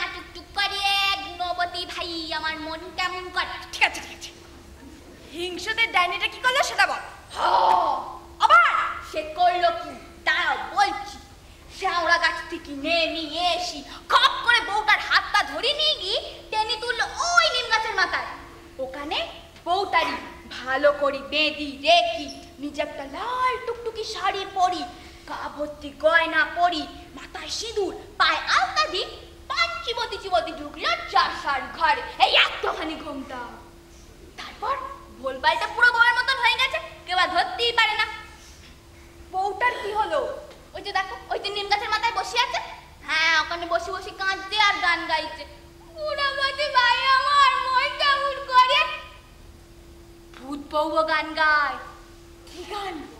না টুকটুক করে গুণবতী ভাই আমার মন কেমন করে ঠিক আছে ঠিক আছে হিংসুদের ডাইনিটা কি করলো সেটা বল আবার সে করলো কি তারা বলছি শ্যাওড়া গাছ থেকে নেমে এসি খপ করে বউটার হাতটা ধরে নিয়ে গিয়ে টেনে তুললো ওই নিম গাছের মাথায় ওখানে বউটারি ভালো করি বেঁধি রেখি নিজে একটা লাল টুকটুকি শাড়ি পরি গা গয়না পরি মাথায় সিঁদুর পায়ে আলতা দি যুবতী ঢুকলো চার সার ঘরে এই এতখানি ঘুমটা তারপর ভোল ভোলপালটা পুরো বউয়ের মতন হয়ে গেছে কেউ আর ধরতেই পারে না বউটার কি হলো ওই যে দেখো ওই যে নিম গাছের মাথায় বসে আছে হ্যাঁ ওখানে বসে বসে কাঁদছে আর গান গাইছে বুড়াবাজি ভাই আমার মন কেমন করে ভূত বউ গান গায় কি গান